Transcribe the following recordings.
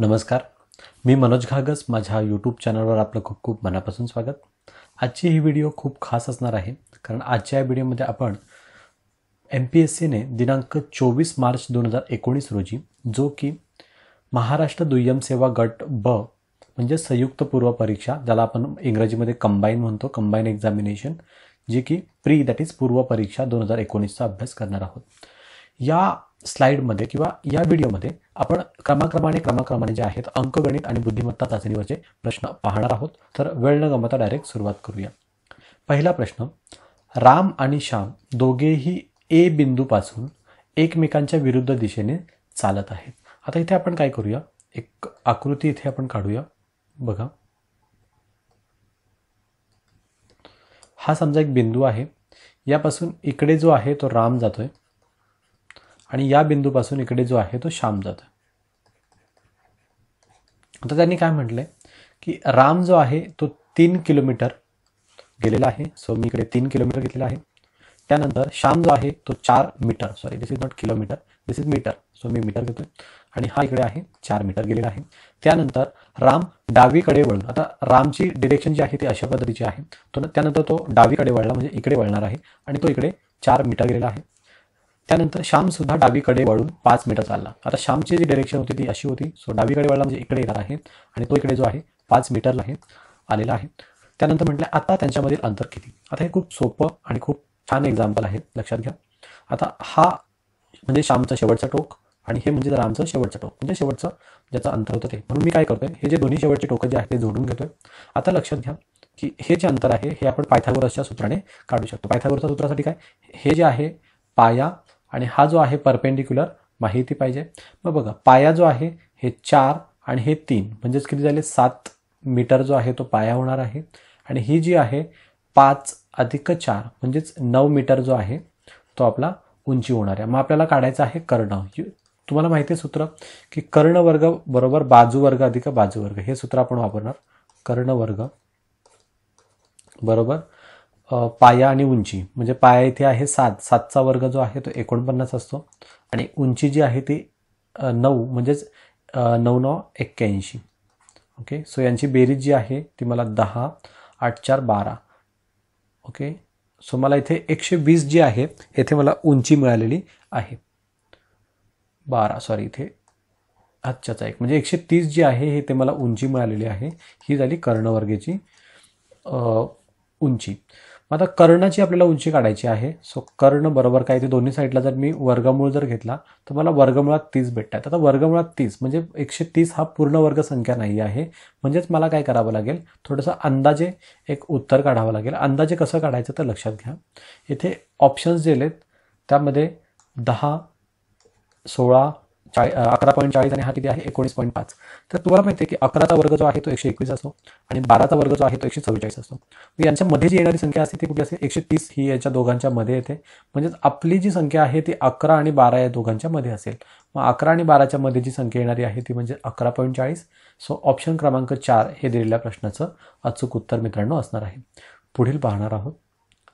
नमस्कार मी मनोज घागस माझ्या यूट्यूब चॅनलवर आपलं खूप खूप मनापासून स्वागत आजची ही व्हिडिओ खूप खास असणार आहे कारण आजच्या या व्हिडिओमध्ये आपण एम पी एस सीने दिनांक चोवीस मार्च दोन हजार एकोणीस रोजी जो की महाराष्ट्र दुय्यम सेवा गट ब म्हणजे संयुक्त पूर्व परीक्षा ज्याला आपण इंग्रजीमध्ये कंबाईन म्हणतो कंबाईन एक्झामिनेशन जी की प्री दॅट इज पूर्व परीक्षा दोन हजार एकोणीसचा अभ्यास करणार आहोत या स्लाइडमध्ये किंवा या व्हिडिओमध्ये आपण क्रमाक्रमाने क्रमाक्रमाने जे आहेत अंकगणित आणि बुद्धिमत्ता चाचणीवरचे प्रश्न पाहणार आहोत तर वेळ न गमता डायरेक्ट सुरुवात करूया पहिला प्रश्न राम आणि श्याम दोघेही ए बिंदूपासून एकमेकांच्या विरुद्ध दिशेने चालत आहेत आता इथे आपण काय करूया एक आकृती इथे आपण काढूया बघा हा समजा एक बिंदू आहे यापासून इकडे जो आहे तो राम जातोय आणि या बिंदूपासून इकडे जो आहे तो श्याम जातो आता त्यांनी काय म्हटलंय की राम जो आहे तो तीन किलोमीटर गेलेला आहे सो मी इकडे तीन किलोमीटर घेतलेला आहे त्यानंतर श्याम जो आहे तो चार metre sorry this is not kilometre this is metre so मी मीटर घेतोय आणि हा इकडे आहे चार मीटर गेलेला आहे त्यानंतर राम डावीकडे वळून आता रामची डिरेक्शन जी आहे ती अशा पद्धतीची आहे तो त्यानंतर तो डावीकडे वळला म्हणजे इकडे वळणार आहे आणि तो इकडे चार मीटर गेलेला आहे त्यानंतर श्याम सुद्धा डावीकडे वळून पाच मीटर चालला आता श्यामची जी डिरेक्शन होती ती अशी होती सो डावीकडे वळला म्हणजे इकडे येणार आहे आणि तो इकडे जो आहे पाच मीटरला आहे आलेला आहे त्यानंतर म्हटलं आता त्यांच्यामधील अंतर किती आता हे खूप सोपं आणि खूप छान एक्झाम्पल आहे लक्षात घ्या आता हा म्हणजे श्यामचा शेवटचा टोक आणि हे म्हणजे रामचं शेवटचं टोक म्हणजे शेवटचं ज्याचं अंतर होतं ते म्हणून मी काय करतोय हे जे दोन्ही शेवटचे टोकं जे आहेत ते जोडून घेतोय आता लक्षात घ्या की हे जे अंतर आहे हे आपण पायथागोरसच्या सूत्राने काढू शकतो पायथागोरसच्या सूत्रासाठी काय हे जे आहे पाया आणि हा जो आहे परपेंडिक्युलर माहिती पाहिजे मग बघा पाया जो आहे हे चार आणि हे तीन म्हणजेच किती झाले सात मीटर जो आहे तो पाया होणार आहे आणि ही जी आहे पाच अधिक चार म्हणजेच नऊ मीटर जो आहे तो आपला उंची होणार आहे मग आपल्याला काढायचा आहे कर्ण तुम्हाला माहिती आहे सूत्र की कर्णवर्ग बरोबर बाजूवर्ग अधिक बाजूवर्ग हे सूत्र आपण वापरणार कर्णवर्ग बरोबर पाया आणि उंची म्हणजे पाया इथे आहे सात सातचा वर्ग जो आहे तो एकोणपन्नास असतो आणि उंची जी आहे ती नऊ म्हणजेच नऊ नऊ एक्क्याऐंशी ओके सो यांची बेरीज जी आहे ती मला दहा आठ चार बारा ओके सो मला इथे एकशे वीस जी आहे येथे मला उंची मिळालेली आहे बारा सॉरी इथे आजच्याचा एक म्हणजे एकशे तीस जी आहे हे ते मला उंची मिळालेली आहे ही झाली कर्णवर्गेची उंची आता कर्णाची आपल्याला उंची काढायची आहे सो कर्ण बरोबर काय ते दोन्ही साईडला जर मी वर्गमूळ जर घेतला तर मला वर्गमुळात तीस भेटत आता वर्गमुळात तीस म्हणजे एकशे तीस हा पूर्ण वर्ग संख्या नाही आहे म्हणजेच मला काय करावं लागेल थोडंसं अंदाजे एक उत्तर काढावं लागेल अंदाजे कसं काढायचं तर लक्षात घ्या इथे ऑप्शन्स जे आहेत त्यामध्ये दहा सोळा चाळी अकरा पॉईंट चाळीस आणि हा किती आहे एकोणीस पॉईंट पाच तर तुम्हाला माहिती आहे की अकराचा वर्ग जो आहे तो एकशे एकवीस असतो आणि बाराचा वर्ग जो आहे तो एकशे चव्वेचाळीस असतो यांच्या मध्ये जी येणारी संख्या असते ती कुठली असते एकशे तीस ही याच्या दोघांच्या मध्ये येते म्हणजेच आपली जी संख्या आहे ती अकरा आणि बारा या दोघांच्या मध्ये असेल मग अकरा आणि बाराच्या मध्ये जी संख्या येणारी आहे ती म्हणजे अकरा पॉईंट चाळीस सो ऑप्शन क्रमांक चार हे दिलेल्या प्रश्नाचं अचूक उत्तर मित्रांनो असणार आहे पुढील पाहणार आहोत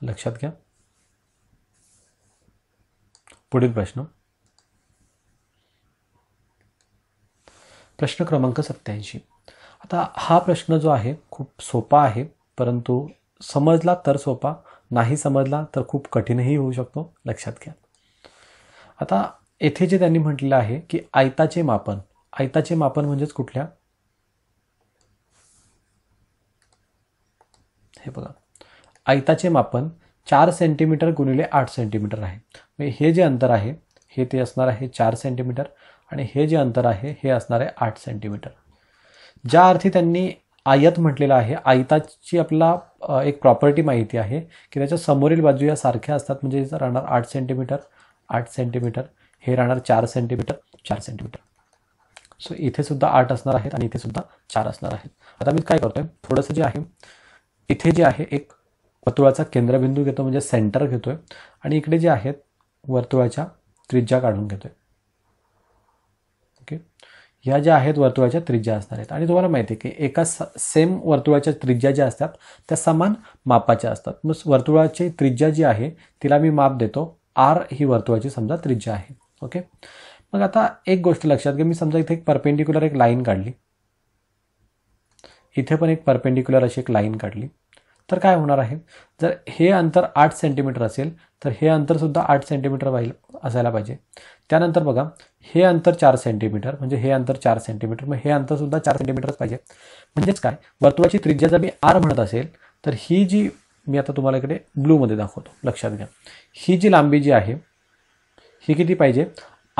लक्षात घ्या पुढील प्रश्न प्रश्न क्रमांक सत्याऐंशी आता हा प्रश्न जो आहे खूप सोपा आहे परंतु समजला तर सोपा नाही समजला तर खूप कठीणही होऊ शकतो लक्षात घ्या आता येथे जे त्यांनी म्हटलेलं आहे की आयताचे मापन आयताचे मापन म्हणजेच कुठल्या हे बघा आयताचे मापन चार सेंटीमीटर गुणिले आठ सेंटीमीटर आहे हे जे अंतर आहे हे ते असणार आहे चार सेंटीमीटर आणि हे जे अंतर आहे हे असणार आहे आठ सेंटीमीटर ज्या अर्थी त्यांनी आयत म्हटलेलं आहे आयताची आपला एक प्रॉपर्टी माहिती आहे की त्याच्या समोरील बाजू या सारख्या असतात म्हणजे राहणार आठ सेंटीमीटर आठ सेंटीमीटर हे राहणार चार सेंटीमीटर चार सेंटीमीटर सो इथे सुद्धा आठ असणार आहेत आणि इथे सुद्धा चार असणार आहेत आता मी काय करतोय थोडंसं जे आहे इथे जे आहे एक वर्तुळाचा केंद्रबिंदू घेतो म्हणजे सेंटर घेतोय आणि इकडे जे आहेत वर्तुळाच्या त्रिज्या काढून घेतोय ह्या ज्या आहेत वर्तुळाच्या त्रिज्या असणार आहेत आणि तुम्हाला माहिती आहे की एका सेम वर्तुळाच्या त्रिज्या ज्या असतात त्या समान मापाच्या असतात मग वर्तुळाची त्रिज्या जी आहे तिला मी माप देतो आर ही वर्तुळाची समजा त्रिज्या आहे ओके मग आता एक गोष्ट लक्षात घ्या मी समजा इथे एक परपेंडिक्युलर एक लाईन काढली इथे पण एक परपेंडिक्युलर अशी एक लाईन काढली तर काय होणार आहे जर हे अंतर आठ सेंटीमीटर असेल तर हे अंतरसुद्धा आठ सेंटीमीटर व्हायला असायला पाहिजे त्यानंतर बघा हे अंतर चार सेंटीमीटर म्हणजे हे अंतर चार सेंटीमीटर मग हे अंतरसुद्धा चार सेंटीमीटरच पाहिजे म्हणजेच काय वर्तुळाची त्रिज्या जर मी आर म्हणत असेल तर ही जी मी आता तुम्हाला इकडे ब्लूमध्ये दाखवतो लक्षात घ्या ही जी लांबी जी आहे ही किती पाहिजे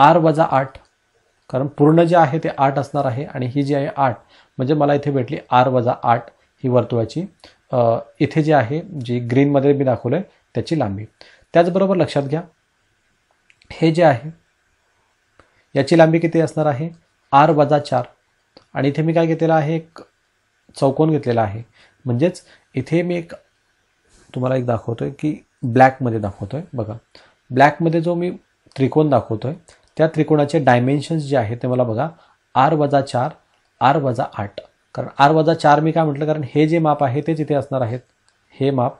आर वजा आठ कारण पूर्ण जे आहे ते आठ असणार आहे आणि ही जी आहे आठ म्हणजे मला इथे भेटली आर वजा आठ ही वर्तुळाची इथे जी आहे जी ग्रीनमध्ये मी दाखवलं आहे त्याची लांबी त्याचबरोबर लक्षात घ्या हे जे आहे याची लांबी किती असणार आहे आर वजा चार आणि इथे मी काय घेतलेलं आहे एक चौकोन घेतलेला आहे म्हणजेच इथे मी एक तुम्हाला एक दाखवतोय की ब्लॅकमध्ये दाखवतोय बघा ब्लॅकमध्ये जो मी त्रिकोण दाखवतोय त्या त्रिकोणाचे डायमेन्शन्स जे आहेत ते मला बघा आर वजा चार आर वजा आठ कारण आर वजा चार मी काय म्हटलं कारण हे जे माप आहे तेच इथे असणार आहेत हे माप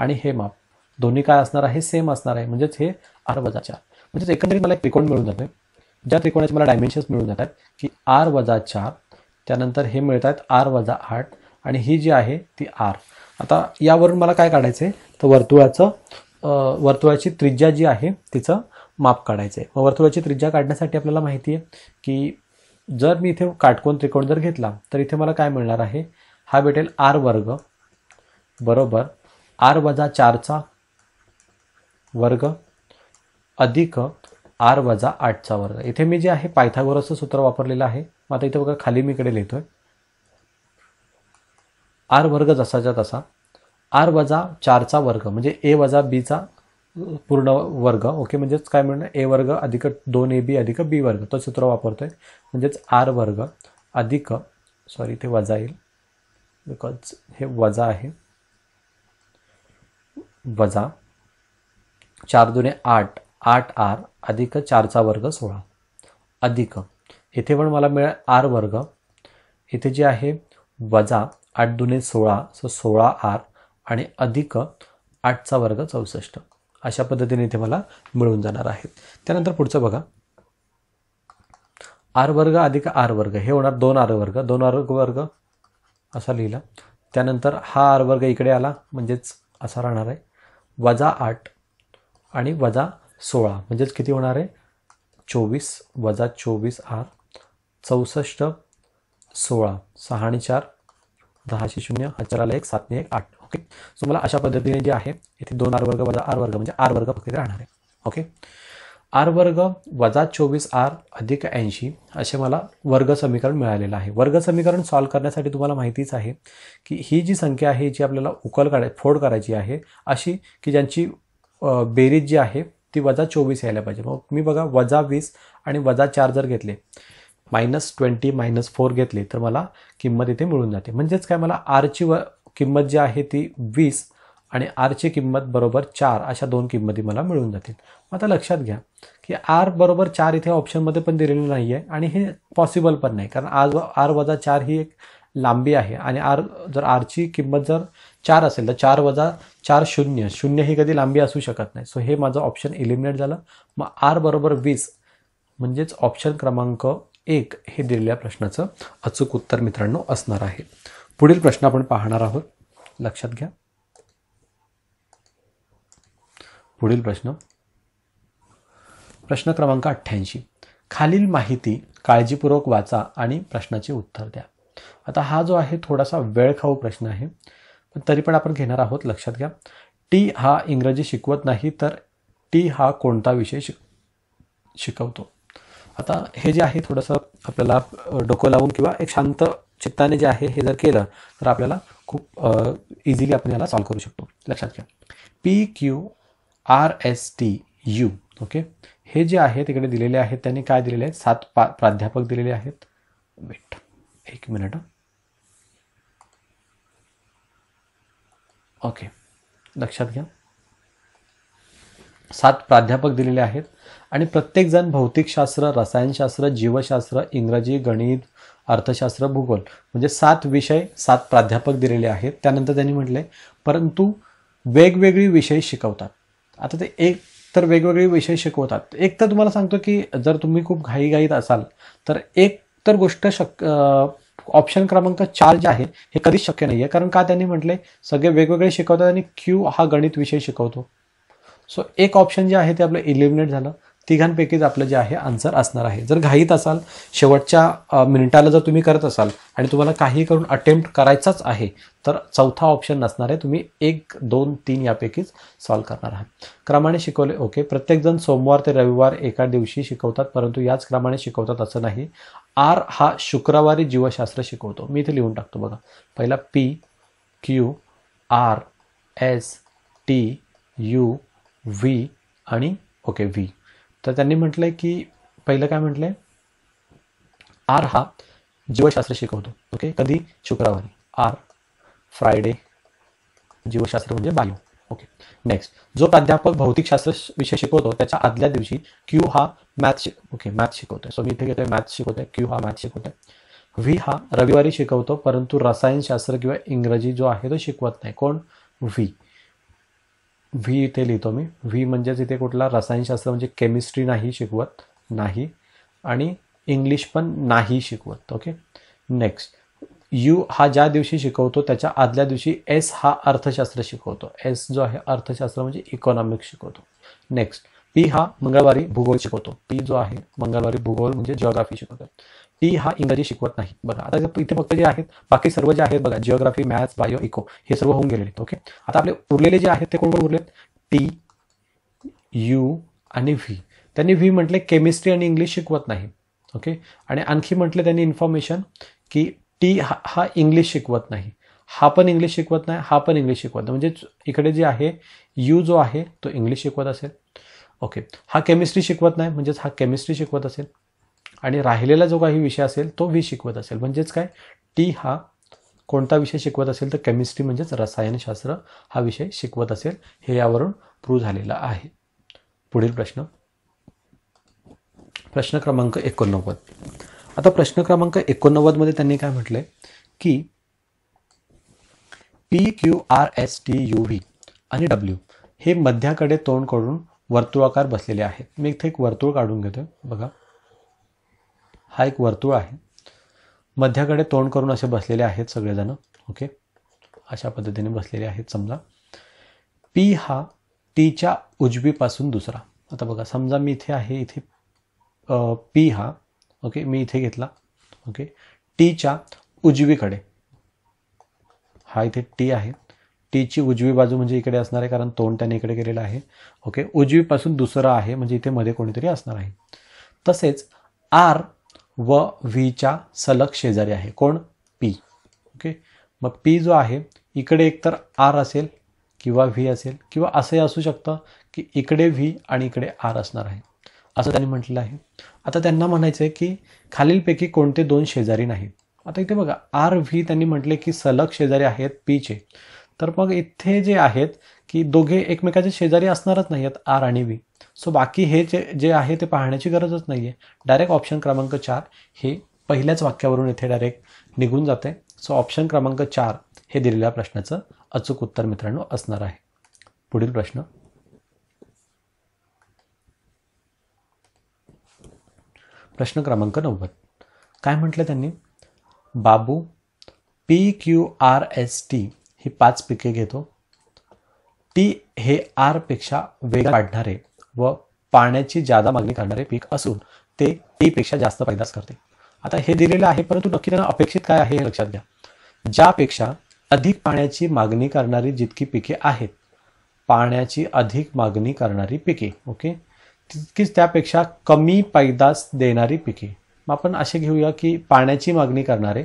आणि हे माप दोन्ही काय असणार आहे सेम असणार आहे म्हणजेच हे आर वजा चार म्हणजेच एकंदरीत मला एक त्रिकोण मिळून आहे ज्या त्रिकोणाचे मला डायमेन्शन्स मिळून जातात की आर वजा चार त्यानंतर हे मिळत आहेत आर वजा आठ आणि ही जी आहे ती आर आता यावरून मला काय काढायचं आहे तर वर्तुळाचं वर्तुळाची त्रिज्या जी आहे तिचं माप काढायचं आहे मग वर्तुळाची त्रिज्या काढण्यासाठी आपल्याला माहिती आहे की जर मी इथे काटकोन त्रिकोण जर घेतला तर इथे मला काय मिळणार आहे हा भेटेल आर वर्ग बरोबर आर वजा चारचा वर्ग अधिक आर वजा आठचा वर्ग इथे मी जे आहे पायथागोरसचं सूत्र वापरलेलं आहे मग आता इथे बघा खाली मीकडे लिहितो आहे आर वर्ग जसाच्या तसा आर वजा चारचा वर्ग म्हणजे ए वजा बीचा पूर्ण वर्ग ओके म्हणजेच काय म्हणणं ए वर्ग अधिक दोन ए बी अधिक बी वर्ग तो सूत्र वापरतोय आहे म्हणजेच आर वर्ग अधिक सॉरी इथे वजा येईल बिकॉज हे वजा आहे वजा चार जुने आठ आठ आर अधिक चारचा वर्ग सोळा अधिक इथे पण मला मिळेल आर वर्ग इथे जे आहे वजा आठ दुने सोळा सो सोळा आर आणि अधिक आठचा वर्ग चौसष्ट अशा पद्धतीने इथे मला मिळून जाणार आहेत त्यानंतर पुढचं बघा आर वर्ग अधिक आर वर्ग हे होणार दोन आर वर्ग दोन आर वर्ग असा लिहिला त्यानंतर हा आर वर्ग इकडे आला म्हणजेच असा राहणार आहे वजा आठ आणि वजा सोळा म्हणजेच किती होणार आहे चोवीस वजा चोवीस आर चौसष्ट सोळा सहा आणि चार दहाशे शून्य हजाराला एक सातने एक आठ ओके सो मला अशा पद्धतीने जे आहे इथे दोन आर वर्ग वजा आर वर्ग म्हणजे आर वर्ग फक्त राहणार आहे ओके आर वर्ग वजा चोवीस आर अधिक ऐंशी असे मला वर्ग समीकरण मिळालेलं आहे वर्ग समीकरण सॉल्व करण्यासाठी तुम्हाला माहितीच आहे की ही जी संख्या आहे जी आपल्याला उकल काढाय फोड करायची आहे अशी की ज्यांची बेरीज जी आहे ती वजा चोवीस यायला पाहिजे मग मी बघा वजा वीस आणि वजा चार जर घेतले मायनस ट्वेंटी मायनस फोर घेतली तर मला किंमत इथे मिळून जाते म्हणजेच काय मला आरची व किंमत जी आहे ती वीस आणि आरची किंमत बरोबर चार अशा दोन किंमती मला मिळून जातील मग आता लक्षात घ्या की आर बरोबर चार इथे ऑप्शनमध्ये पण दिलेली नाही आहे आणि हे पॉसिबल पण नाही कारण आज आर वजा चार ही एक लांबी आहे आणि आर जर आरची किंमत जर चार असेल तर चार वजा चार शून्य शून्य ही कधी लांबी असू शकत नाही सो हे माझं ऑप्शन एलिमिनेट झालं मग आर बरोबर वीस म्हणजेच ऑप्शन क्रमांक एक हे दिलेल्या प्रश्नाचं अचूक उत्तर मित्रांनो असणार आहे पुढील प्रश्न आपण पाहणार आहोत लक्षात घ्या पुढील प्रश्न प्रश्न क्रमांक अठ्ठ्याऐंशी खालील माहिती काळजीपूर्वक वाचा आणि प्रश्नाचे उत्तर द्या आता हा जो आहे थोडासा वेळखाऊ प्रश्न आहे पण तरी पण आपण घेणार आहोत लक्षात घ्या टी हा इंग्रजी शिकवत नाही तर टी हा कोणता विषय शिक शिकवतो आता हे जे आहे थोडंसं आपल्याला डोकं लावून किंवा एक शांत चित्ताने जे आहे हे जर केलं तर आपल्याला खूप इझिली आपण याला सॉल्व्ह करू शकतो लक्षात घ्या P Q R S T U okay हे जे आहे तिकडे दिलेले आहेत त्यांनी काय दिलेले आहेत सात पा प्राध्यापक दिलेले आहेत वेट एक मिनिट ओके लक्षात घ्या सात प्राध्यापक दिलेले आहेत आणि प्रत्येकजण भौतिकशास्त्र रसायनशास्त्र जीवशास्त्र इंग्रजी गणित अर्थशास्त्र भूगोल म्हणजे सात विषय सात प्राध्यापक दिलेले आहेत त्यानंतर त्यांनी म्हटले परंतु वेगवेगळी विषय शिकवतात आता ते एक तर वेगवेगळे विषय शिकवतात एक तर तुम्हाला सांगतो की जर तुम्ही खूप घाईघाईत असाल तर एक तर गोष्ट शक ऑप्शन क्रमांक चार जे आहे हे कधीच शक्य नाही आहे कारण का त्यांनी म्हटले सगळे वेगवेगळे शिकवतात आणि क्यू हा गणित विषय शिकवतो सो एक ऑप्शन जे आहे ते आपलं इलिमिनेट झालं तिघांपैकीच आपलं जे आहे आन्सर असणार आहे जर घाईत असाल शेवटच्या मिनिटाला जर तुम्ही करत असाल आणि तुम्हाला काही करून अटेम्प्ट करायचाच आहे तर चौथा ऑप्शन नसणार आहे तुम्ही एक दोन तीन यापैकीच सॉल्व करणार आहात क्रमाने शिकवले ओके प्रत्येकजण सोमवार ते रविवार एका दिवशी शिकवतात परंतु याच क्रमाने शिकवतात असं नाही आर हा शुक्रवारी जीवशास्त्र शिकवतो मी इथे लिहून टाकतो बघा पहिला P Q R S T U V आणि ओके व्ही तर त्यांनी म्हटलंय की पहिलं काय म्हटलंय आर हा जीवशास्त्र शिकवतो ओके कधी शुक्रवारी आर फ्रायडे जीवशास्त्र म्हणजे बायो ओके नेक्स्ट जो प्राध्यापक भौतिकशास्त्र विषय शिकवतो त्याच्या आदल्या दिवशी क्यू हा मॅथ शिक ओके मॅथ शिकवतोय सो मी इथे घेतोय मॅथ शिकवतोय क्यू हा मॅथ शिकवतोय व्ही हा रविवारी शिकवतो परंतु रसायनशास्त्र किंवा इंग्रजी जो आहे तो शिकवत नाही कोण व्ही व्ही इथे लिहितो मी व्ही म्हणजेच इथे कुठला रसायनशास्त्र म्हणजे केमिस्ट्री नाही शिकवत नाही आणि इंग्लिश पण नाही शिकवत ओके नेक्स्ट यू हा ज्या दिवशी शिकवतो त्याच्या आदल्या दिवशी एस हा अर्थशास्त्र शिकवतो एस जो आहे अर्थशास्त्र म्हणजे इकॉनॉमिक्स शिकवतो नेक्स्ट पी हा मंगळवारी भूगोल शिकवतो पी जो आहे मंगळवारी भूगोल म्हणजे जिओग्राफी शिकवतो टी हा इंग्रजी शिकवत नाही बघा आता इथे फक्त जे आहेत बाकी सर्व जे आहेत बघा जिओग्राफी मॅथ्स बायो इको हे सर्व होऊन गेलेले ओके आता आपले उरलेले जे आहेत ते कोण कोण उरलेत टी यू आणि व्ही त्यांनी व्ही म्हटले केमिस्ट्री आणि इंग्लिश शिकवत नाही ओके आणि आणखी म्हटले त्यांनी इन्फॉर्मेशन की टी हा हा इंग्लिश शिकवत नाही हा पण इंग्लिश शिकवत नाही हा पण इंग्लिश शिकवत नाही म्हणजे इकडे जे आहे यू जो आहे तो इंग्लिश शिकवत असेल ओके हा केमिस्ट्री शिकवत नाही म्हणजेच हा केमिस्ट्री शिकवत असेल आणि राहिलेला जो काही विषय असेल तो व्ही शिकवत असेल म्हणजेच काय टी हा कोणता विषय शिकवत असेल तर केमिस्ट्री म्हणजेच रसायनशास्त्र हा विषय शिकवत असेल हे यावरून प्रूव्ह झालेलं आहे पुढील प्रश्न प्रश्न क्रमांक एकोणनव्वद आता प्रश्न क्रमांक एकोणनव्वदमध्ये त्यांनी काय म्हटलंय की P Q R S T U V आणि डब्ल्यू हे मध्याकडे तोंड करून वर्तुळाकार बसलेले आहेत मी इथे एक वर्तुळ काढून घेतो बघा हा एक वर्तुळ आहे मध्याकडे तोंड करून असे बसलेले आहेत सगळेजण ओके अशा पद्धतीने बसलेले आहेत समजा पी हा टीच्या उजवीपासून दुसरा आता बघा समजा मी इथे आहे इथे पी हा ओके मी इथे घेतला ओके टीच्या उजवीकडे हा इथे टी आहे टीची उजवी बाजू म्हणजे इकडे असणार आहे कारण तोंड त्याने इकडे केलेलं आहे ओके उजवीपासून दुसरा आहे म्हणजे इथे मध्ये कोणीतरी असणार आहे तसेच आर व व्हीच्या सलग शेजारी आहे कोण पी ओके मग पी जो आहे इकडे एकतर आर असेल किंवा व्ही असेल किंवा असंही असू शकतं की इकडे व्ही आणि इकडे आर असणार आहे असं त्यांनी म्हटलं आहे आता त्यांना म्हणायचं आहे की खालीलपैकी कोणते दोन शेजारी नाहीत आता इथे बघा आर व्ही त्यांनी म्हटले की सलग शेजारी आहेत पीचे तर मग इथे जे आहेत की दोघे एकमेकाचे शेजारी असणारच नाही आहेत आर आणि व्ही सो बाकी हे जे जे आहे ते पाहण्याची गरजच नाही आहे डायरेक्ट ऑप्शन क्रमांक चार हे पहिल्याच वाक्यावरून इथे डायरेक्ट निघून जाते सो ऑप्शन क्रमांक चार हे दिलेल्या प्रश्नाचं अचूक उत्तर मित्रांनो असणार आहे पुढील प्रश्न प्रश्न क्रमांक नव्वद काय म्हटलं त्यांनी बाबू P Q R S T ही पाच पिके घेतो टी हे आर पेक्षा वेग वाढणारे व पाण्याची जादा मागणी करणारे पीक असून ते तीपेक्षा जास्त पैदास करते आता हे दिलेलं आहे परंतु नक्की त्यांना अपेक्षित काय आहे हे लक्षात घ्या ज्यापेक्षा अधिक पाण्याची मागणी करणारी जितकी पिके आहेत पाण्याची अधिक मागणी करणारी पिके ओके तितकीच त्यापेक्षा कमी पैदास देणारी पिके मग आपण असे घेऊया की पाण्याची मागणी करणारे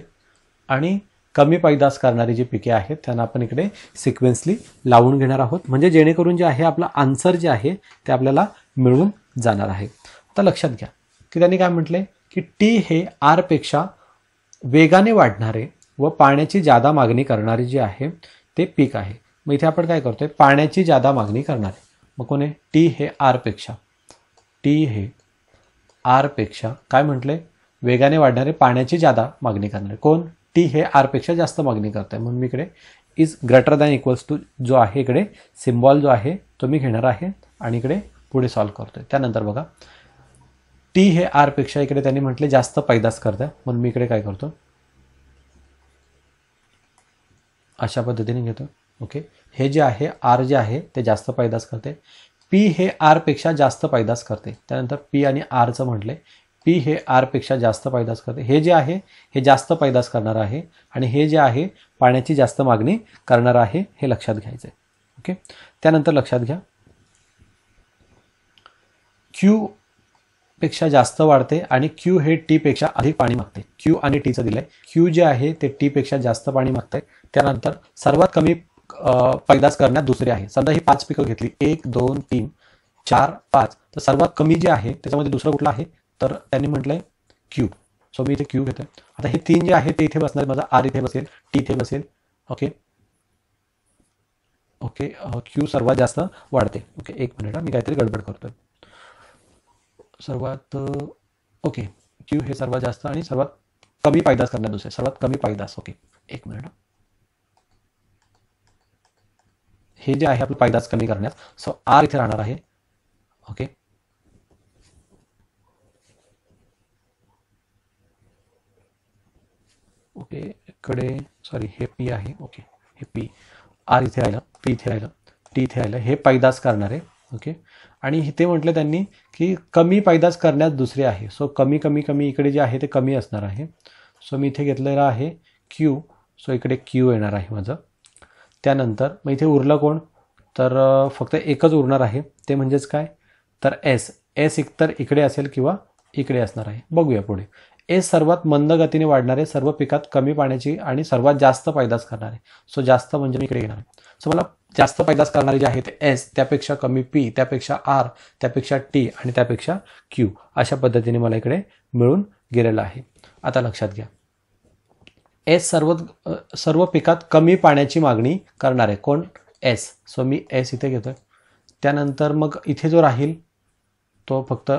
आणि कमी पैदास करणारी जी पिके आहेत त्यांना आपण इकडे सिक्वेन्सली लावून घेणार आहोत म्हणजे जेणेकरून जे आहे आपला आन्सर जे आहे ते आपल्याला मिळून जाणार आहे आता लक्षात घ्या की त्यांनी काय म्हटले की टी हे आरपेक्षा वेगाने वाढणारे व पाण्याची जादा मागणी करणारे जे आहे ते पीक आहे मग इथे आपण काय करतोय पाण्याची जादा मागणी करणारे मग कोण आहे टी हे आरपेक्षा टी हे आरपेक्षा काय म्हटले वेगाने वाढणारे पाण्याची जादा मागणी करणारे कोण टी हे आरपेक्षा जास्त मागणी करत आहे म्हणून मी इकडे is greater than equals to जो आहे इकडे सिम्बॉल जो आहे तो मी घेणार आहे आणि इकडे पुढे सॉल्व करतोय त्यानंतर बघा टी हे आरपेक्षा इकडे त्यांनी म्हटले जास्त पैदास करत आहे म्हणून मी इकडे काय करतो अशा पद्धतीने घेतो ओके हे जे आहे आर जे आहे ते जास्त पैदास करते पी हे आरपेक्षा जास्त पैदास करते त्यानंतर पी आणि आरचं म्हटले पी हे आर पेक्षा जास्त पैदास करते हे जे आहे हे जास्त पैदास करणार आहे आणि हे जे आहे पाण्याची जास्त मागणी करणार आहे हे लक्षात घ्यायचं आहे ओके त्यानंतर लक्षात घ्या क्यू पेक्षा जास्त वाढते आणि क्यू हे टीपेक्षा अधिक पाणी मागते क्यू आणि टीचं दिलंय क्यू जे आहे ते टीपेक्षा जास्त पाणी मागतंय त्यानंतर सर्वात कमी पैदास करण्यात दुसरी आहे समजा ही पाच पिकं घेतली एक दोन तीन चार पाच तर सर्वात कमी जे आहे त्याच्यामध्ये दुसरं कुठलं आहे तर त्यांनी म्हटलं आहे क्यू सो मी इथे क्यू घेतो आता हे तीन जे आहे ते इथे बसणार माझा आर इथे बसेल टी इथे बसेल ओके ओके क्यू सर्वात जास्त वाढते ओके एक मिनिट मी काहीतरी गडबड करतोय सर्वात ओके क्यू हे सर्वात जास्त आणि सर्वात कमी पायदास करणार दुसरे सर्वात कमी पायदास ओके एक मिनिट हे जे आहे आपलं पायदास कमी करण्यात सो आर इथे राहणार आहे ओके ओके कडे सॉरी हे पी आहे ओके हे पी आर इथे राहिलं पी इथे राहिलं टी इथे राहिलं हे पैदास आहे ओके आणि इथे म्हटलं त्यांनी की कमी पैदास करण्यात दुसरे आहे सो कमी कमी कमी इकडे जे आहे ते कमी असणार आहे सो मी इथे घेतलेलं आहे क्यू सो इकडे क्यू येणार आहे माझं त्यानंतर मग इथे उरलं कोण तर फक्त एकच उरणार आहे ते म्हणजेच काय तर एस एस एकतर इकडे असेल किंवा इकडे असणार आहे बघूया पुढे हे सर्वात मंद गतीने वाढणारे सर्व पिकात कमी पाण्याची आणि सर्वात जास्त पैदास करणारे सो जास्त म्हणजे मी इकडे घेणार सो मला जास्त पैदास करणारे जे आहे ते एस त्यापेक्षा कमी पी त्यापेक्षा आर त्यापेक्षा टी आणि त्यापेक्षा क्यू अशा पद्धतीने मला इकडे मिळून गेलेलं आहे आता लक्षात घ्या एस सर्व सर्व पिकात कमी पाण्याची मागणी करणार आहे कोण एस सो मी एस इथे घेतो त्यानंतर मग इथे जो राहील तो फक्त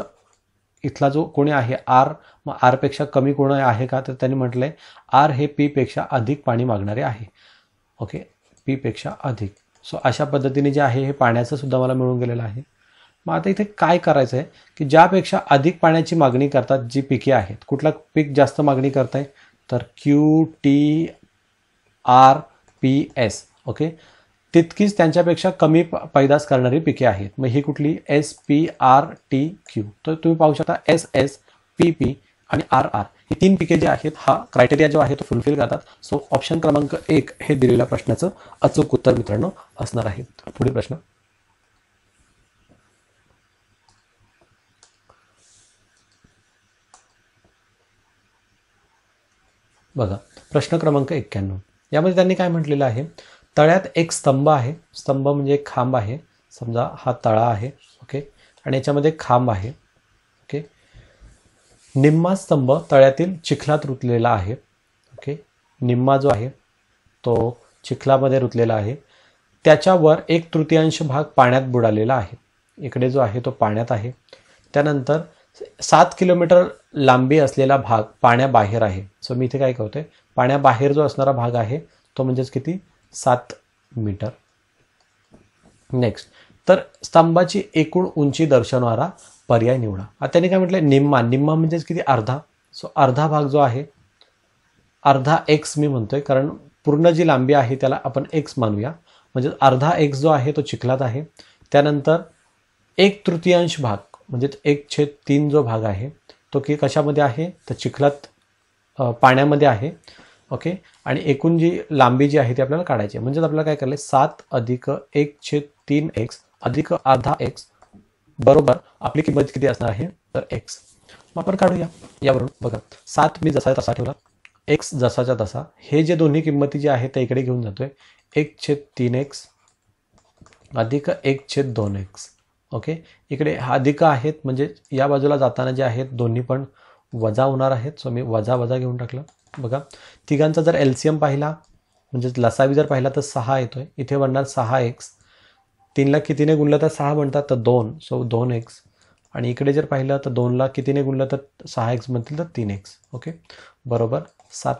इथला जो कोणी आहे आर मग आरपेक्षा कमी कोण आहे का तर त्यांनी म्हटलं आहे आर हे पीपेक्षा अधिक पाणी मागणारे आहे ओके पीपेक्षा अधिक सो अशा पद्धतीने जे आहे हे पाण्याचं सुद्धा मला मिळून गेलेलं आहे मग आता इथे काय करायचं आहे की ज्यापेक्षा अधिक पाण्याची मागणी करतात जी पिके आहेत कुठला पीक जास्त मागणी करत आहे तर Q T R P S okay तितकीच त्यांच्यापेक्षा कमी पैदास करणारी पिके आहेत मग ही कुठली S P R T Q तर तुम्ही पाहू शकता एस एस पी पी आणि आर आर ही तीन पिके जे आहेत हा क्रायटेरिया जो आहे तो फुलफिल करतात सो ऑप्शन क्रमांक एक हे दिलेल्या प्रश्नाचं अचूक उत्तर मित्रांनो असणार आहे पुढील प्रश्न बघा प्रश्न क्रमांक एक्क्याण्णव यामध्ये त्यांनी काय म्हटलेलं आहे तळ्यात एक स्तंभ आहे स्तंभ म्हणजे एक खांब आहे समजा हा तळा आहे ओके आणि याच्यामध्ये खांब आहे ओके निम्मा स्तंभ तळ्यातील चिखलात रुतलेला आहे ओके निम्मा जो आहे तो चिखलामध्ये रुतलेला आहे त्याच्यावर एक तृतीयांश भाग पाण्यात बुडालेला आहे इकडे जो आहे तो पाण्यात आहे त्यानंतर सात किलोमीटर लांबी असलेला भाग पाण्याबाहेर आहे सो मी इथे काय करतोय पाण्याबाहेर जो असणारा भाग आहे तो म्हणजेच किती सात मीटर नेक्स्ट तर स्तंभाची एकूण उंची दर्शवणारा पर्याय निवडा आता त्यांनी काय म्हटलं निम्मा निम्मा म्हणजेच किती अर्धा सो अर्धा भाग जो आहे अर्धा एक्स मी म्हणतोय कारण पूर्ण जी लांबी आहे त्याला आपण एक्स मानूया म्हणजे अर्धा एक्स जो आहे तो चिखलात आहे त्यानंतर एक तृतीयांश भाग म्हणजे एक छेद तीन जो भाग आहे तो की कशामध्ये आहे तर चिखलात पाण्यामध्ये आहे ओके आणि एकूण जी लांबी जी आहे ती आपल्याला काढायची म्हणजेच आपल्याला काय करायला सात अधिक एक छेद तीन एक्स अधिक अर्धा एक्स बरोबर आपली किंमत किती असणार आहे तर एक्स मग आपण काढूया यावरून बघा सात मी जसा तसा ठेवला एक्स जसाच्या तसा हे जे दोन्ही किंमती जे आहेत त्या इकडे घेऊन जातोय एक छेद तीन एक्स अधिक एक छेद दोन एक्स ओके इकडे हा अधिक आहेत म्हणजे या बाजूला जाताना जे आहेत दोन्ही पण वजा होणार आहेत सो मी वजा वजा घेऊन टाकलं बघा तिघांचा जर एल्सियम पाहिला म्हणजे लसावी जर पाहिला तर सहा येतोय इथे बनणार सहा एक्स तीनला कितीने गुणलं तर सहा म्हणतात तर दोन सो दोन एक्स आणि इकडे जर पाहिलं तर दोनला कितीने गुणलं तर सहा एक्स म्हणतील तर तीन एक्स ओके बरोबर सात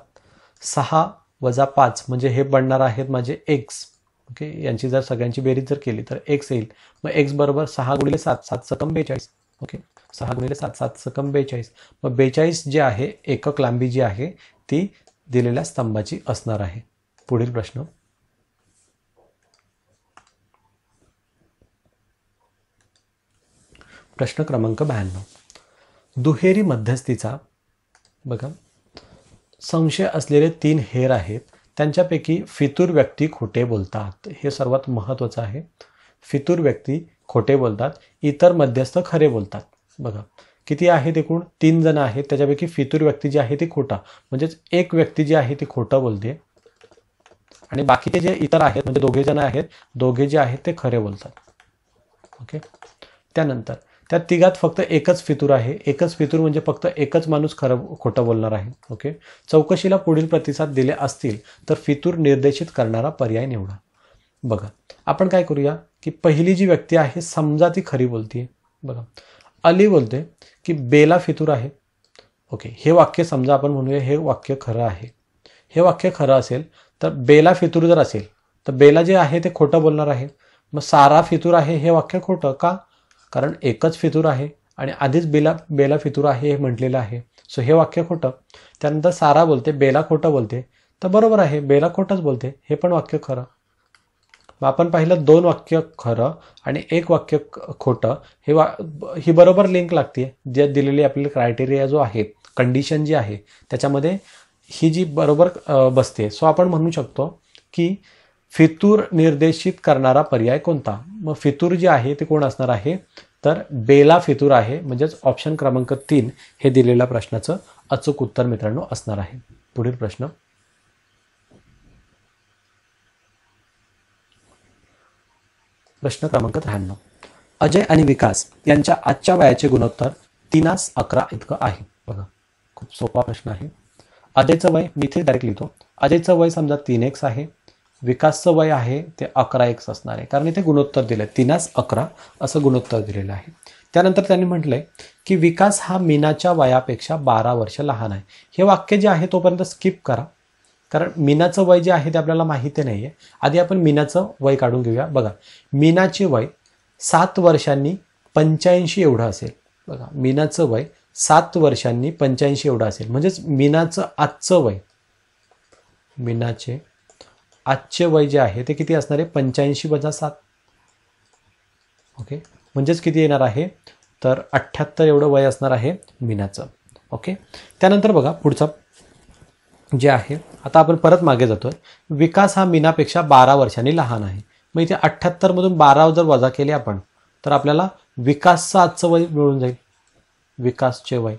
सहा वजा पाच म्हणजे हे बनणार आहेत माझे एक्स ओके यांची जर सगळ्यांची बेरीज जर केली तर एक्स येईल मग एक्स बरोबर सहा गुणिले सात सात सकम बेचाळीस ओके सहा गुणिले सात सात सकम बेचाळीस मग बेचाळीस जे आहे एकक लांबी जी आहे ती दिलेल्या स्तंभाची असणार आहे पुढील प्रश्न प्रश्न क्रमांक ब्याण्णव दुहेरी मध्यस्थीचा बघा संशय असलेले तीन हेर आहेत त्यांच्यापैकी फितूर व्यक्ती खोटे बोलतात हे सर्वात महत्त्वाचं आहे फितूर व्यक्ती खोटे बोलतात इतर मध्यस्थ खरे बोलतात बघा किती आहेत एकूण तीन जण आहेत त्याच्यापैकी फितूर व्यक्ती जी आहे ती खोटा म्हणजेच एक व्यक्ती जी आहे ती खोटं बोलते आणि बाकीचे जे इतर आहेत म्हणजे दोघे जण आहेत दोघे जे आहेत ते खरे बोलतात ओके त्यानंतर त्या तिघात फक्त एकच फितूर आहे एकच फितूर म्हणजे फक्त एकच माणूस खरं खोटं बोलणार आहे ओके चौकशीला पुढील प्रतिसाद दिले असतील तर फितूर निर्देशित करणारा पर्याय निवडा बघा आपण काय करूया की पहिली जी व्यक्ती आहे समजा ती खरी बोलते बघा अली बोलते की बेला फितूर आहे ओके हे वाक्य समजा आपण म्हणूया हे वाक्य खरं आहे हे वाक्य खरं असेल तर बेला फितूर जर असेल तर बेला जे आहे ते खोटं बोलणार आहे मग सारा फितूर आहे हे वाक्य खोटं का कारण एकच फितूर आहे आणि आधीच बेला बेला फितूर आहे हे म्हटलेलं आहे सो हे वाक्य खोटं त्यानंतर सारा बोलते बेला खोटं बोलते तर बरोबर आहे बेला खोटंच बोलते हे पण वाक्य खरं मग आपण पाहिलं दोन वाक्य खरं आणि एक वाक्य खोटं हे वा ही बरोबर लिंक लागते जे दिलेली आपल्याला क्रायटेरिया जो आहे कंडिशन जी आहे त्याच्यामध्ये ही जी बरोबर बसते सो आपण म्हणू शकतो की फितूर निर्देशित करणारा पर्याय कोणता मग फितूर जे आहे ते कोण असणार आहे तर बेला फितूर आहे म्हणजेच ऑप्शन क्रमांक तीन हे दिलेल्या प्रश्नाचं अचूक उत्तर मित्रांनो असणार आहे पुढील प्रश्न प्रश्न क्रमांक त्र्याण्णव अजय आणि विकास यांच्या आजच्या वयाचे गुणोत्तर तीनास अकरा इतकं आहे बघा खूप सोपा प्रश्न आहे अजयचं वय मी इथे डायरेक्ट लिहितो अजयचं वय समजा तीन एक्स आहे विकासचं वय आहे ते अकरा एक्स असणार आहे कारण इथे गुणोत्तर दिलं आहे तीनास अकरा असं गुणोत्तर दिलेलं आहे त्यानंतर त्यांनी म्हटलंय की विकास हा मीनाच्या वयापेक्षा बारा वर्ष लहान आहे हे वाक्य जे आहे तोपर्यंत स्किप करा कारण मीनाचं वय जे आहे ते आपल्याला माहिती नाही आहे आधी आपण मीनाचं वय काढून घेऊया बघा मीनाचे वय सात वर्षांनी पंच्याऐंशी एवढं असेल बघा मीनाचं वय सात वर्षांनी पंच्याऐंशी एवढं असेल म्हणजेच मीनाचं आजचं वय मीनाचे आजचे वय जे आहे ते किती असणार आहे पंच्याऐंशी वजा सात ओके म्हणजेच किती येणार आहे तर अठ्ठ्याहत्तर एवढं वय असणार आहे मीनाचं ओके त्यानंतर बघा पुढचा जे आहे आता आपण परत मागे जातोय विकास हा मीनापेक्षा बारा वर्षांनी लहान आहे मग इथे मधून बारा जर वजा केले आपण तर आपल्याला विकासचं आजचं वय मिळून जाईल विकासचे वय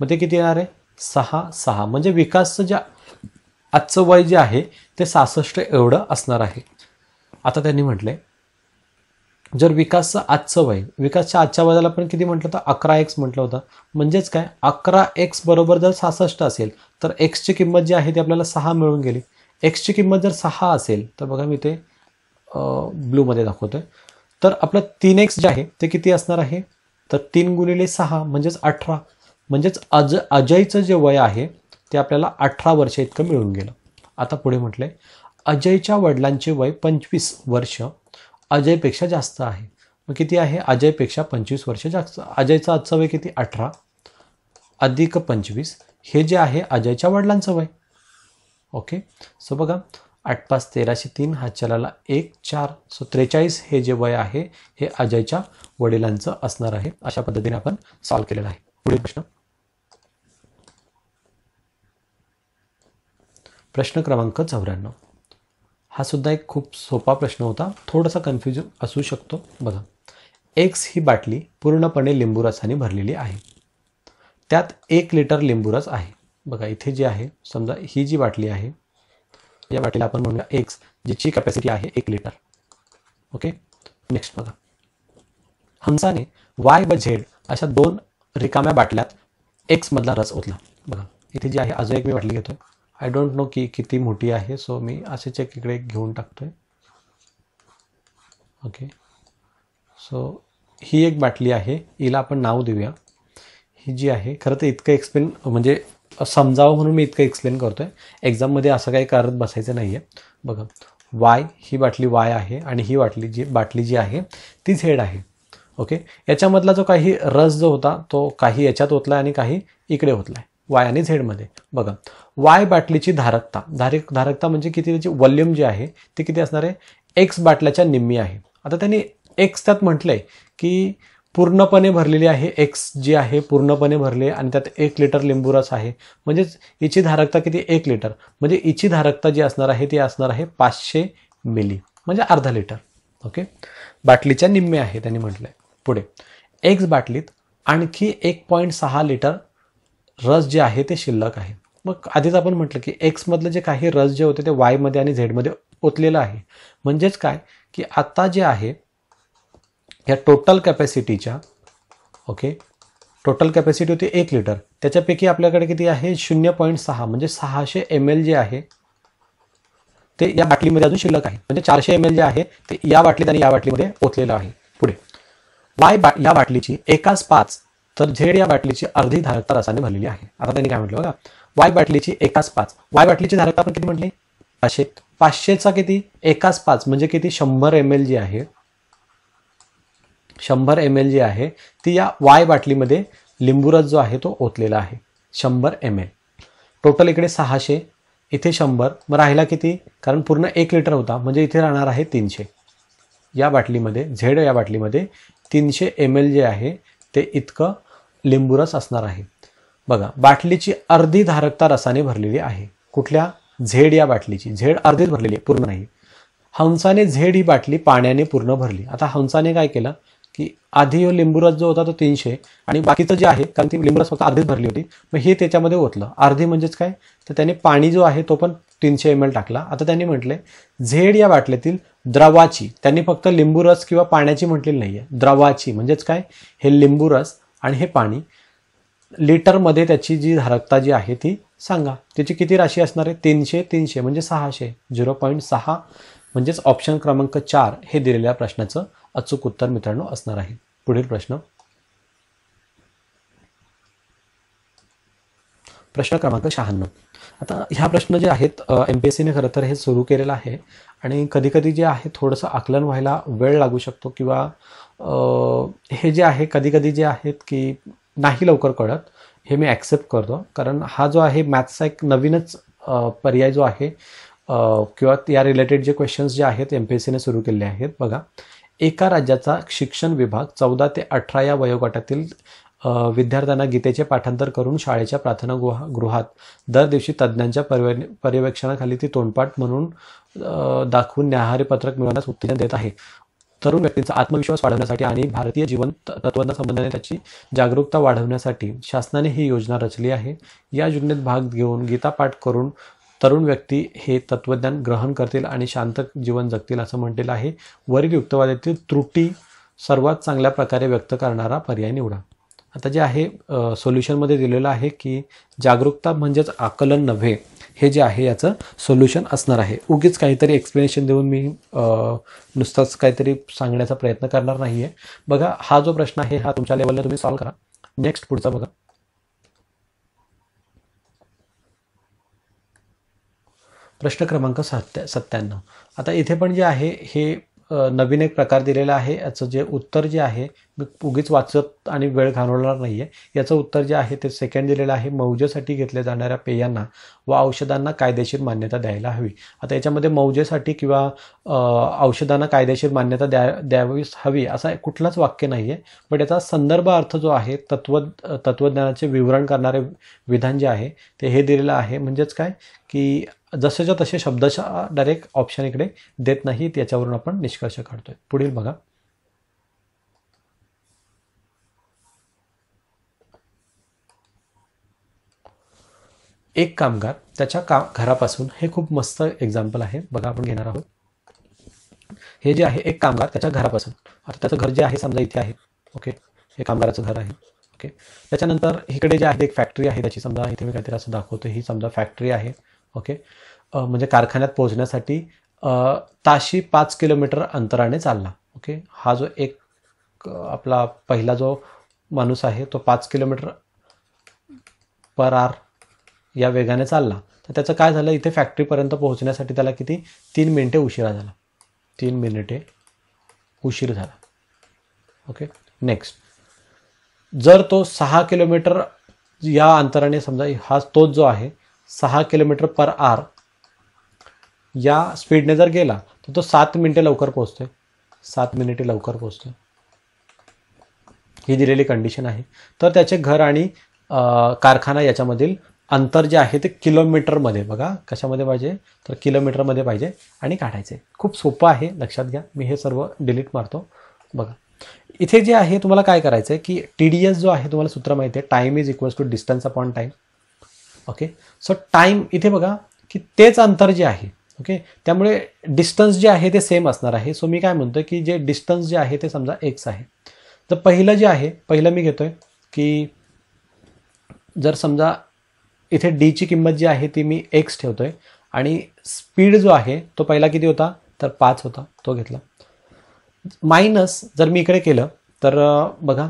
मग ते किती येणार आहे सहा सहा म्हणजे विकासचं जे आजचं वय जे आहे ते सासष्ट एवढं असणार आहे आता त्यांनी म्हटलंय जर विकासचं आजचं वय विकासच्या आजच्या वयाला आपण किती म्हटलं होतं अकरा एक्स म्हटलं होतं म्हणजेच काय अकरा एक्स बरोबर जर सहासष्ट असेल तर एक्सची किंमत जी आहे ती आपल्याला सहा मिळून गेली एक्सची किंमत जर सहा असेल तर बघा मी ते ब्लूमध्ये दाखवतोय तर आपलं तीन एक्स जे आहे ते किती असणार आहे तर तीन गुणिले सहा म्हणजेच अठरा म्हणजेच अज अजयचं जे वय आहे ते आपल्याला अठरा वर्ष इतकं मिळून गेलं आता पुढे म्हटलंय अजयच्या वडिलांचे वय पंचवीस वर्ष अजयपेक्षा जास्त आहे मग किती आहे अजयपेक्षा पंचवीस वर्ष जास्त अजयचा आजचं वय किती अठरा अधिक पंचवीस हे जे आहे अजयच्या वडिलांचं वय ओके सो बघा आठ पाच तेराशे तीन हा चलाला एक चार सो त्रेचाळीस हे जे वय आहे हे अजयच्या वडिलांचं असणार आहे अशा पद्धतीने आपण सॉल्व्ह केलेला आहे पुढील प्रश्न प्रश्न क्रमांक चौऱ्याण्णव हा सुद्धा एक खूप सोपा प्रश्न होता थोडासा कन्फ्युजन असू शकतो बघा एक्स ही बाटली पूर्णपणे लिंबू रसाने भरलेली आहे त्यात एक लिटर लिंबू रस आहे बघा इथे जे आहे समजा ही जी बाटली आहे या बाटलीला आपण म्हणूया एक्स जिची कॅपॅसिटी आहे एक लिटर ओके नेक्स्ट बघा हंसाने वाय व झेड अशा दोन रिकाम्या बाटल्यात एक्समधला रस ओतला बघा इथे जी आहे अजून एक मी बाटली घेतो आय डोंट नो की किती मोठी आहे सो मी असे चेक इकडे घेऊन टाकतो आहे ओके सो ही एक बाटली आहे हिला आपण नाव देऊया ही जी आहे खरं तर इतकं एक्सप्लेन म्हणजे समजावं म्हणून मी इतकं एक्सप्लेन करतो आहे एक्झाममध्ये असं काही करत बसायचं नाही आहे बघा वाय ही बाटली वाय आहे आणि ही बाटली जी बाटली जी आहे ती झेड आहे ओके याच्यामधला जो काही रस जो होता तो काही याच्यात आहे आणि काही इकडे होतला आहे वाय आणि झेडमध्ये बघा वाय बाटलीची धारकता धारक धारकता म्हणजे किती त्याची वॉल्यूम जे आहे ते किती असणार आहे एक्स बाटल्याच्या निम्मी आहे आता त्यांनी एक्स त्यात म्हटलंय की पूर्णपणे भरलेली आहे एक्स जी आहे पूर्णपणे भरले आणि त्यात एक लिटर रस आहे म्हणजेच इची धारकता किती एक लिटर म्हणजे इची धारकता जी असणार आहे ती असणार आहे पाचशे मिली म्हणजे अर्धा लिटर ओके बाटलीच्या निम्मे आहे त्यांनी म्हटलंय पुढे एक्स बाटलीत आणखी एक पॉईंट सहा लिटर रस जे आहे ते शिल्लक आहे मग आधीच आपण म्हटलं की एक्समधलं जे काही रस जे होते ते वायमध्ये आणि झेडमध्ये ओतलेलं आहे म्हणजेच काय की आत्ता जे आहे या टोटल कॅपॅसिटीच्या ओके टोटल कॅपॅसिटी होती एक लिटर त्याच्यापैकी आपल्याकडे किती आहे शून्य पॉईंट सहा म्हणजे सहाशे एम एल जे आहे ते या बाटलीमध्ये अजून शिल्लक आहे म्हणजे चारशे एम एल जे आहे ते या बाटलीत आणि या बाटलीमध्ये ओतलेलं आहे पुढे वाय बा या बाटलीची एकाच पाच तर झेड या बाटलीची अर्धी धारकता रसाने भरलेली आहे आता त्यांनी काय म्हटलं बघा वाय बाटलीची एकाच पाच वाय बाटलीची धारकता आपण किती म्हटली पाचशे पाचशेचा किती एकाच पाच म्हणजे किती शंभर एम एल जी आहे शंभर एम एल जी आहे ती या वाय बाटलीमध्ये लिंबूरस जो आहे तो ओतलेला आहे शंभर एम एल टोटल इकडे सहाशे इथे शंभर मग राहिला किती कारण पूर्ण एक लिटर होता म्हणजे इथे राहणार आहे तीनशे या बाटलीमध्ये झेड या बाटलीमध्ये तीनशे एम एल जे आहे ते इतकं लिंबूरस असणार आहे बघा बाटलीची अर्धी धारकता रसाने भरलेली आहे कुठल्या झेड या बाटलीची झेड अर्धीच भरलेली आहे पूर्ण नाही हंसाने झेड ही बाटली पाण्याने पूर्ण भरली आता हंसाने काय केलं की आधी लिंबूरस जो होता तो तीनशे आणि बाकीचं जे आहे कारण ती लिंबूरस फक्त अर्धीच भरली होती मग हे त्याच्यामध्ये ओतलं अर्धी म्हणजेच काय तर त्याने पाणी जो आहे तो पण तीनशे एम एल टाकला आता त्यांनी म्हटलंय झेड या बाटलीतील द्रवाची त्यांनी फक्त लिंबूरस किंवा पाण्याची म्हटलेली नाही आहे द्रवाची म्हणजेच काय हे लिंबूरस आणि हे पाणी लिटरमध्ये त्याची जी धारकता जी आहे ती सांगा त्याची किती राशी असणार आहे तीनशे तीनशे म्हणजे सहाशे झिरो पॉईंट सहा म्हणजेच ऑप्शन क्रमांक चार हे दिलेल्या प्रश्नाचं अचूक उत्तर मित्रांनो असणार आहे पुढील प्रश्न प्रश्न क्रमांक शहाण्णव आता ह्या प्रश्न जे आहेत एम पी एस सीने खरं तर हे सुरू केलेलं आहे आणि कधीकधी जे आहे थोडंसं आकलन व्हायला वेळ लागू शकतो किंवा हे जे आहे कधी कधी जे आहेत की नाही लवकर कळत हे मी ॲक्सेप्ट करतो कारण हा जो आहे मॅथ्सचा एक नवीनच पर्याय जो आहे किंवा या रिलेटेड जे क्वेश्चन्स जे आहेत एम पी एस सीने सुरू केले आहेत बघा एका राज्याचा शिक्षण विभाग चौदा ते अठरा या वयोगटातील विद्यार्थ्यांना गीतेचे पाठांतर करून शाळेच्या प्रार्थना गुहा गृहात दर दिवशी तज्ज्ञांच्या पर्य पर्यवेक्षणाखाली ती तोंडपाठ म्हणून दाखवून न्याहारी पत्रक मिळवण्यास उत्तेजन देत आहे तरुण व्यक्तींचा आत्मविश्वास वाढवण्यासाठी आणि भारतीय जीवन तत्वांना संबंधाने त्याची जागरूकता वाढवण्यासाठी शासनाने ही योजना रचली आहे या योजनेत भाग घेऊन गीतापाठ करून तरुण व्यक्ती हे तत्वज्ञान ग्रहण करतील आणि शांत जीवन जगतील असं म्हटलेलं आहे वरील युक्तवादातील त्रुटी सर्वात चांगल्या प्रकारे व्यक्त करणारा पर्याय निवडा आता जे आहे सोल्युशनमध्ये दिलेलं आहे की जागरूकता म्हणजेच आकलन नव्हे हे जे आहे याचं सोल्युशन असणार आहे उगीच काहीतरी एक्सप्लेनेशन देऊन मी नुसताच काहीतरी सांगण्याचा प्रयत्न करणार नाही आहे बघा हा जो प्रश्न आहे हा तुमच्या लेवलला तुम्ही सॉल्व्ह करा नेक्स्ट पुढचा बघा प्रश्न क्रमांक सत्या सत्त्याण्णव आता इथे पण जे आहे हे नवीन एक प्रकार दिलेला आहे याचं जे उत्तर जे आहे मी उगीच वाचत आणि वेळ घालवणार नाही आहे याचं उत्तर जे आहे ते सेकंड दिलेलं आहे मौजेसाठी घेतल्या जाणाऱ्या पेयांना व औषधांना कायदेशीर मान्यता द्यायला हवी आता याच्यामध्ये मौजेसाठी किंवा औषधांना कायदेशीर मान्यता द्या द्यावीच हवी असा कुठलाच वाक्य नाही आहे बट याचा संदर्भ अर्थ जो आहे तत्व तत्वज्ञानाचे विवरण करणारे विधान जे आहे ते हे दिलेलं आहे म्हणजेच काय की जसेच्या तसे शब्दाच्या डायरेक्ट ऑप्शन इकडे देत नाही त्याच्यावरून आपण निष्कर्ष काढतोय पुढील बघा एक कामगार त्याच्या का घरापासून हे खूप मस्त एक्झाम्पल आहे बघा आपण घेणार आहोत हे जे आहे एक कामगार त्याच्या घरापासून आता त्याचं घर जे आहे समजा इथे आहे ओके हे कामगाराचं घर आहे ओके त्याच्यानंतर इकडे जे आहे एक फॅक्टरी आहे त्याची समजा इथे मी काहीतरी असं दाखवतो ही समजा फॅक्टरी आहे ओके म्हणजे कारखान्यात पोहोचण्यासाठी ताशी पाच किलोमीटर अंतराने चालला ओके हा जो एक आपला पहिला जो माणूस आहे तो पाच किलोमीटर पर आर या वेगाने चालला तर त्याचं काय झालं इथे फॅक्टरीपर्यंत पोहोचण्यासाठी त्याला किती तीन मिनिटे उशिरा झाला तीन मिनिटे उशीर झाला ओके नेक्स्ट जर तो सहा किलोमीटर या अंतराने समजा हा तोच जो आहे सहा किलोमीटर पर आर या स्पीडने जर गेला तर तो सात मिनिटे लवकर आहे सात मिनिटे लवकर आहे ही दिलेली कंडिशन आहे तर त्याचे घर आणि कारखाना याच्यामधील अंतर जे आहे ते किलोमीटरमध्ये बघा कशामध्ये पाहिजे तर किलोमीटरमध्ये पाहिजे आणि काढायचे खूप सोपं आहे लक्षात घ्या मी हे सर्व डिलीट मारतो बघा इथे जे आहे तुम्हाला काय करायचं आहे की टी डी एस जो आहे तुम्हाला सूत्र माहिती आहे time is equals to distance upon time okay so time इथे बघा की तेच अंतर जे आहे ओके त्यामुळे डिस्टन्स जे आहे ते सेम असणार आहे सो मी काय म्हणतो की जे डिस्टन्स जे आहे ते समजा एक्स आहे तर पहिलं जे आहे पहिलं मी घेतोय की जर समजा इथे डीची किंमत जी आहे ती मी एक्स ठेवतोय आणि स्पीड जो आहे तो पहिला किती होता तर पाच होता तो घेतला मायनस जर मी इकडे केलं तर बघा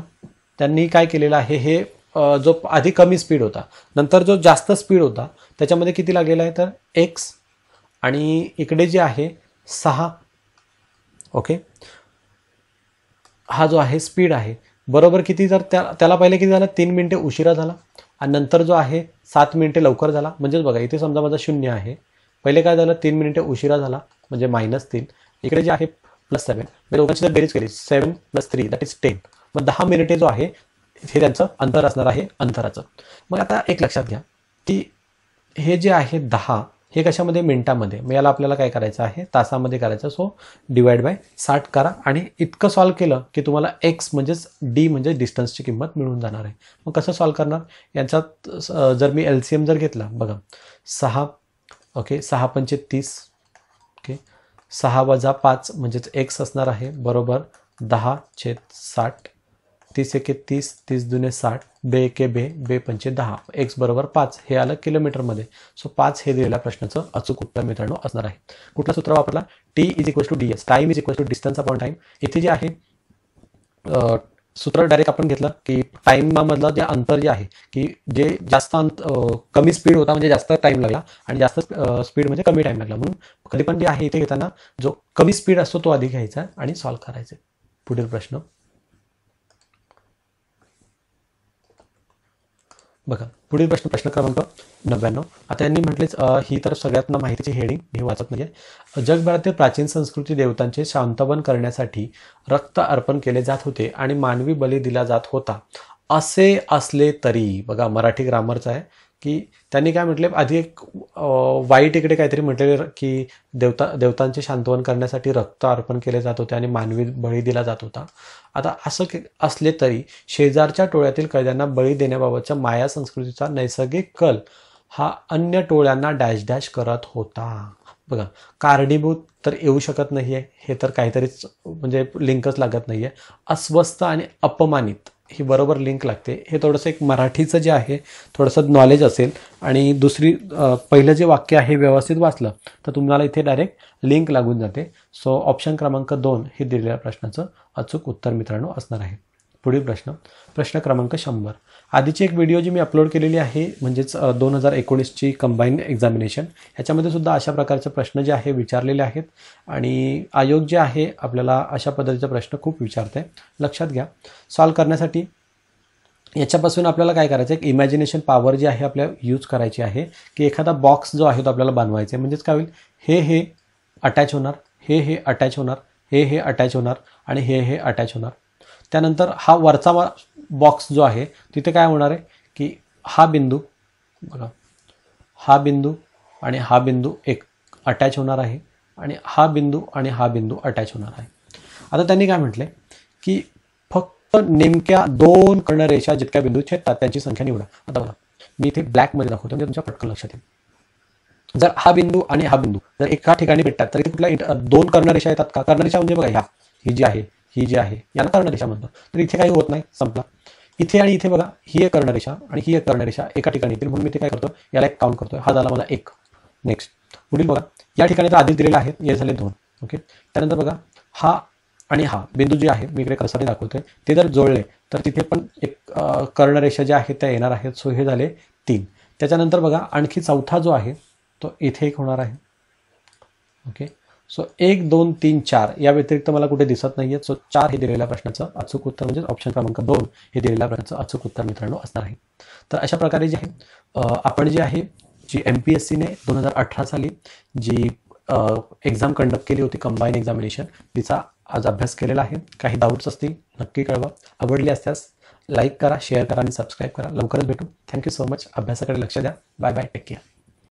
त्यांनी काय केलेलं आहे हे जो आधी कमी स्पीड होता नंतर जो जास्त स्पीड होता त्याच्यामध्ये किती लागलेला आहे तर एक्स आणि इकडे जे आहे सहा ओके हा जो आहे स्पीड आहे बरोबर किती जर त्या त्याला पहिले किती झालं तीन मिनटे उशिरा झाला आणि नंतर जो आहे सात मिनिटे लवकर झाला म्हणजेच बघा इथे समजा माझा शून्य आहे पहिले काय झालं तीन मिनिटे उशिरा झाला म्हणजे मायनस तीन इकडे जे आहे प्लस सेवन म्हणजे दोघांची जर बेरीज केली seven plus three that is ten मग दहा मिनिटे जो आहे हे त्यांचं अंतर असणार आहे अंतराचं मग आता एक लक्षात घ्या की हे जे आहे दहा हे कशामध्ये मिनिटामध्ये मग याला आपल्याला काय करायचं आहे तासामध्ये करायचं सो डिवाइड बाय साठ करा आणि इतकं सॉल्व केलं की तुम्हाला एक्स म्हणजेच डी म्हणजे डिस्टन्सची किंमत मिळून जाणार आहे मग कसं सॉल्व करणार यांच्यात जर मी एल सी एम जर घेतला बघा सहा ओके सहा पंचे तीस ओके सहा वजा पाच म्हणजेच एक्स असणार आहे बरोबर दहा छेद साठ तीस एके तीस तीस जुने साठ बे एके बे बे पंचे दहा एक्स बरोबर पाच हे आलं किलोमीटरमध्ये सो पाच हे दिलेल्या प्रश्नाचं अचूक उत्तर मित्रांनो असणार आहे कुठला सूत्र वापरला T is equal to D S time is equal to distance upon time इथे जे आहे सूत्र डायरेक्ट आपण घेतलं की टाईमामधलं जे अंतर जे आहे की जे जास्त अंत कमी स्पीड होता म्हणजे जास्त टाईम लागला आणि जास्त स्पीड म्हणजे कमी टाइम लागला म्हणून कधी पण जे आहे इथे घेताना जो कमी स्पीड असतो तो आधी घ्यायचा आणि सॉल्व्ह करायचे पुढील प्रश्न बघा पुढील प्रश्न प्रश्न क्रमांक नव्याण्णव आता यांनी म्हटलेच ही तर सगळ्यात माहितीची हेडिंग हे वाचत नाही म्हणजे, जगभरातील प्राचीन संस्कृती देवतांचे शांतवन करण्यासाठी रक्त अर्पण केले जात होते आणि मानवी बली दिला जात होता असे असले तरी बघा मराठी ग्रामरचा आहे की त्यांनी काय म्हटले आधी एक वाईट इकडे काहीतरी म्हटले की देवता देवतांचे शांतवन करण्यासाठी रक्त अर्पण केले जात होते आणि मानवी बळी दिला जात होता आता असं असले तरी शेजारच्या टोळ्यातील कैद्यांना बळी देण्याबाबतच्या माया संस्कृतीचा नैसर्गिक कल हा अन्य टोळ्यांना डॅश डॅश करत होता बघा कारणीभूत तर येऊ शकत नाही आहे हे तर काहीतरीच म्हणजे लिंकच लागत नाही आहे अस्वस्थ आणि अपमानित ही बरोबर लिंक लागते हे थोडंसं एक मराठीचं जे आहे थोडंसं नॉलेज असेल आणि दुसरी पहिलं जे वाक्य आहे व्यवस्थित वाचलं तर तुम्हाला इथे डायरेक्ट लिंक लागून जाते सो ऑप्शन क्रमांक दोन हे दिलेल्या प्रश्नाचं अचूक उत्तर मित्रांनो असणार आहे पुढील प्रश्न प्रश्न क्रमांक शंभर आधीची एक व्हिडिओ जी मी अपलोड केलेली आहे म्हणजेच दोन हजार एकोणीसची कंबाईन एक्झामिनेशन ह्याच्यामध्ये सुद्धा अशा प्रकारचे प्रश्न जे आहे विचारलेले आहेत आणि आयोग जे आहे आपल्याला अशा पद्धतीचा प्रश्न खूप विचारते लक्षात घ्या सॉल्व करण्यासाठी याच्यापासून आपल्याला काय करायचं एक इमॅजिनेशन पॉवर जी आहे आपल्या यूज करायची आहे की एखादा बॉक्स जो आहे तो आपल्याला बनवायचा आहे म्हणजेच काय होईल हे हे अटॅच होणार हे हे अटॅच होणार हे हे अटॅच होणार आणि हे हे अटॅच होणार त्यानंतर हा वरचा बॉक्स जो आहे तिथे काय होणार आहे की हा बिंदू बघा हा बिंदू आणि हा बिंदू एक अटॅच होणार आहे आणि हा बिंदू आणि हा बिंदू अटॅच होणार आहे आता त्यांनी काय म्हटले की फक्त नेमक्या दोन कर्णरेषा जितक्या बिंदू छेदतात त्यांची संख्या निवडा आता बघा मी इथे ब्लॅकमध्ये दाखवतो म्हणजे तुमच्या पटकन लक्षात येईल जर हा बिंदू आणि हा बिंदू जर एका ठिकाणी भेटतात तर इथे कुठल्या दोन कर्णरेषा येतात का कर्णरेषा म्हणजे बघा ह्या ही जी आहे ही जी आहे याला कर्णरेषा म्हणतो तर इथे काही होत नाही संपला इथे आणि इथे बघा ही एक कर्णरेषा आणि ही एक कर्णरेषा एका ठिकाणी येतील म्हणून मी ते काय करतो याला एक काउंट करतो हा झाला मला एक नेक्स्ट पुढील बघा या ठिकाणी तर आधीच दिलेले आहेत हे झाले दोन ओके त्यानंतर बघा हा आणि हा बिंदू जे आहे मी इकडे कसाने दाखवतोय ते जर जोडले तर तिथे पण एक कर्णरेषा ज्या आहेत त्या येणार आहेत सो हे झाले तीन त्याच्यानंतर बघा आणखी चौथा जो आहे तो इथे एक होणार आहे ओके सो एक दोन तीन चार या व्यतिरिक्त मला कुठे दिसत नाहीये सो चार हे दिलेल्या प्रश्नाचं अचूक उत्तर म्हणजे ऑप्शन क्रमांक दोन हे दिलेल्या प्रश्नाचं अचूक उत्तर मित्रांनो असणार आहे तर अशा प्रकारे जे आहे आपण जे आहे जी एम पी एस सीने दोन हजार अठरा साली जी एक्झाम कंडक्ट केली होती कंबाईन एक्झामिनेशन तिचा आज अभ्यास केलेला आहे काही डाऊट्स असतील नक्की कळवा आवडली असल्यास लाईक करा शेअर करा आणि सबस्क्राईब करा लवकरच भेटू थँक्यू सो मच अभ्यासाकडे लक्ष द्या बाय बाय टेक केअर